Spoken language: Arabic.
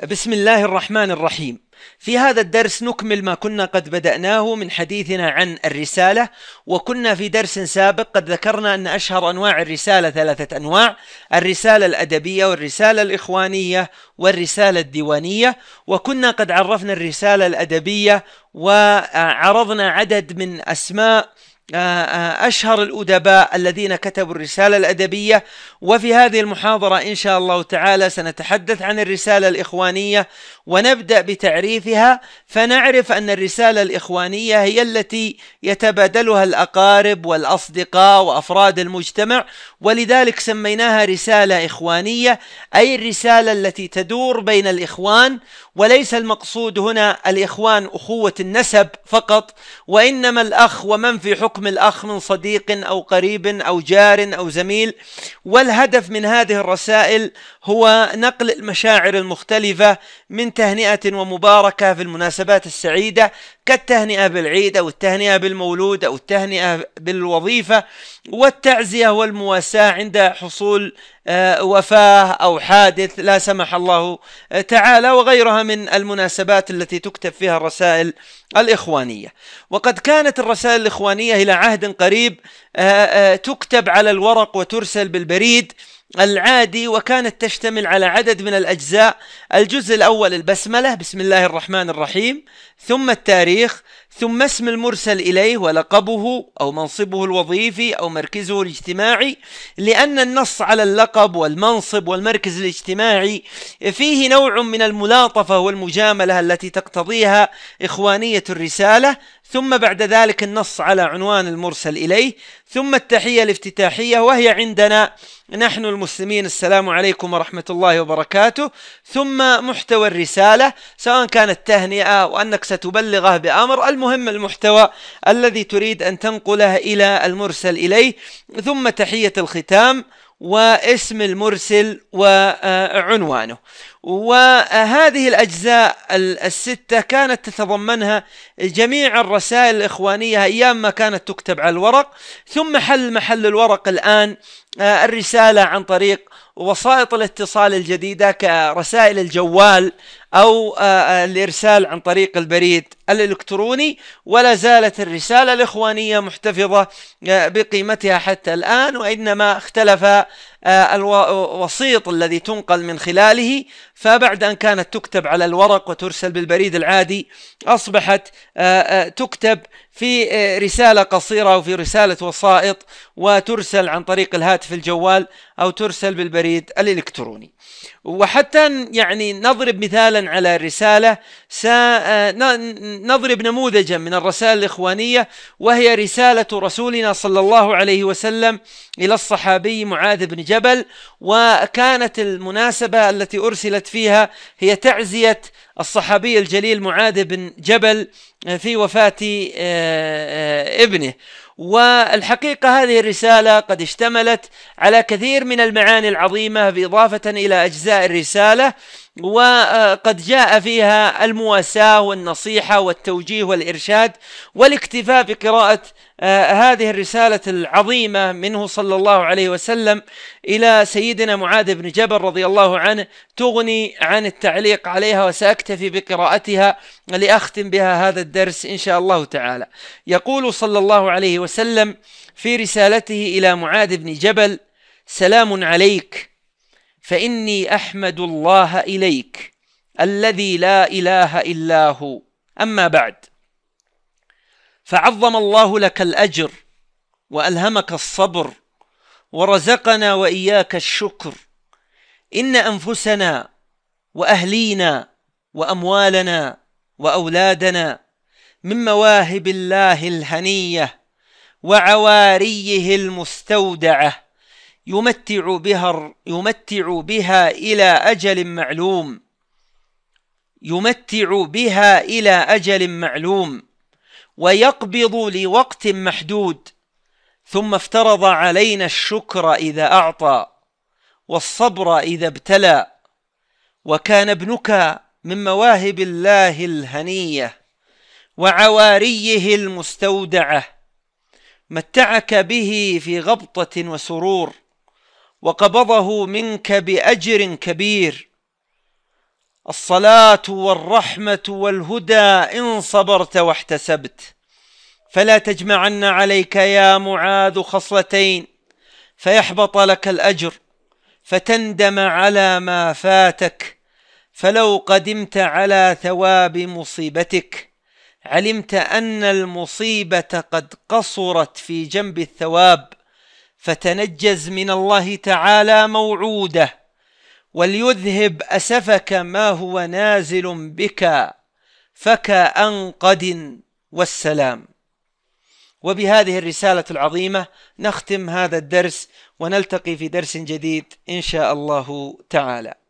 بسم الله الرحمن الرحيم في هذا الدرس نكمل ما كنا قد بدأناه من حديثنا عن الرسالة وكنا في درس سابق قد ذكرنا أن أشهر أنواع الرسالة ثلاثة أنواع الرسالة الأدبية والرسالة الإخوانية والرسالة الديوانية وكنا قد عرفنا الرسالة الأدبية وعرضنا عدد من أسماء آه، آه، أشهر الأدباء الذين كتبوا الرسالة الأدبية وفي هذه المحاضرة إن شاء الله تعالى سنتحدث عن الرسالة الإخوانية ونبدأ بتعريفها فنعرف أن الرسالة الإخوانية هي التي يتبادلها الأقارب والأصدقاء وأفراد المجتمع ولذلك سميناها رسالة إخوانية أي الرسالة التي تدور بين الإخوان وليس المقصود هنا الإخوان أخوة النسب فقط وإنما الأخ ومن في حكم حكم الأخ من صديق أو قريب أو جار أو زميل والهدف من هذه الرسائل هو نقل المشاعر المختلفة من تهنئة ومباركة في المناسبات السعيدة كالتهنئة بالعيد أو التهنئة بالمولود أو التهنئة بالوظيفة والتعزية والمواساة عند حصول آه، وفاة أو حادث لا سمح الله آه، تعالى وغيرها من المناسبات التي تكتب فيها الرسائل الإخوانية وقد كانت الرسائل الإخوانية إلى عهد قريب آه، آه، تكتب على الورق وترسل بالبريد العادي وكانت تشتمل على عدد من الأجزاء الجزء الأول البسملة بسم الله الرحمن الرحيم ثم التاريخ ثم اسم المرسل إليه ولقبه أو منصبه الوظيفي أو مركزه الاجتماعي لأن النص على اللقب والمنصب والمركز الاجتماعي فيه نوع من الملاطفة والمجاملة التي تقتضيها إخوانية الرسالة ثم بعد ذلك النص على عنوان المرسل إليه ثم التحية الافتتاحية وهي عندنا نحن المسلمين السلام عليكم ورحمة الله وبركاته ثم محتوى الرسالة سواء كانت تهنئة وأنك ستبلغه بأمر المهم المحتوى الذي تريد أن تنقله إلى المرسل إليه ثم تحية الختام واسم المرسل وعنوانه وهذه الأجزاء الستة كانت تتضمنها جميع الرسائل الإخوانية أيام ما كانت تكتب على الورق ثم حل محل الورق الآن آه، الرسالة عن طريق وسائط الاتصال الجديدة كرسائل الجوال أو آه، آه، الإرسال عن طريق البريد الإلكتروني ولا زالت الرسالة الإخوانية محتفظة آه، بقيمتها حتى الآن وإنما اختلف آه، الوسيط الذي تنقل من خلاله فبعد أن كانت تكتب على الورق وترسل بالبريد العادي أصبحت آه، آه، تكتب في رسالة قصيرة أو في رسالة وسائط وترسل عن طريق الهاتف الجوال أو ترسل بالبريد الإلكتروني وحتى يعني نضرب مثالا على الرسالة سنضرب نموذجا من الرسائل الإخوانية وهي رسالة رسولنا صلى الله عليه وسلم إلى الصحابي معاذ بن جبل الجبل وكانت المناسبة التي أرسلت فيها هي تعزية الصحابي الجليل معاذ بن جبل آه، في وفاة آه، آه، ابنه والحقيقة هذه الرسالة قد اشتملت على كثير من المعاني العظيمة بإضافة إلى أجزاء الرسالة وقد جاء فيها المواساة والنصيحة والتوجيه والإرشاد والاكتفاء بقراءة آه، هذه الرسالة العظيمة منه صلى الله عليه وسلم إلى سيدنا معاذ بن جبل رضي الله عنه تغني عن التعليق عليها وسأكتفي بقراءتها لأختم بها هذا الدرس إن شاء الله تعالى يقول صلى الله عليه وسلم في رسالته إلى معاذ بن جبل سلام عليك فاني احمد الله اليك الذي لا اله الا هو اما بعد فعظم الله لك الاجر والهمك الصبر ورزقنا واياك الشكر ان انفسنا واهلينا واموالنا واولادنا من مواهب الله الهنيه وعواريه المستودعه يمتع بها يمتع بها إلى أجل معلوم يمتع بها إلى أجل معلوم ويقبض لوقت محدود ثم افترض علينا الشكر إذا أعطى والصبر إذا ابتلى وكان ابنك من مواهب الله الهنية وعواريه المستودعة متعك به في غبطة وسرور وقبضه منك باجر كبير الصلاه والرحمه والهدى ان صبرت واحتسبت فلا تجمعن عليك يا معاذ خصلتين فيحبط لك الاجر فتندم على ما فاتك فلو قدمت على ثواب مصيبتك علمت ان المصيبه قد قصرت في جنب الثواب فتنجز من الله تعالى موعوده وليذهب أسفك ما هو نازل بك فك انقد والسلام وبهذه الرسالة العظيمة نختم هذا الدرس ونلتقي في درس جديد إن شاء الله تعالى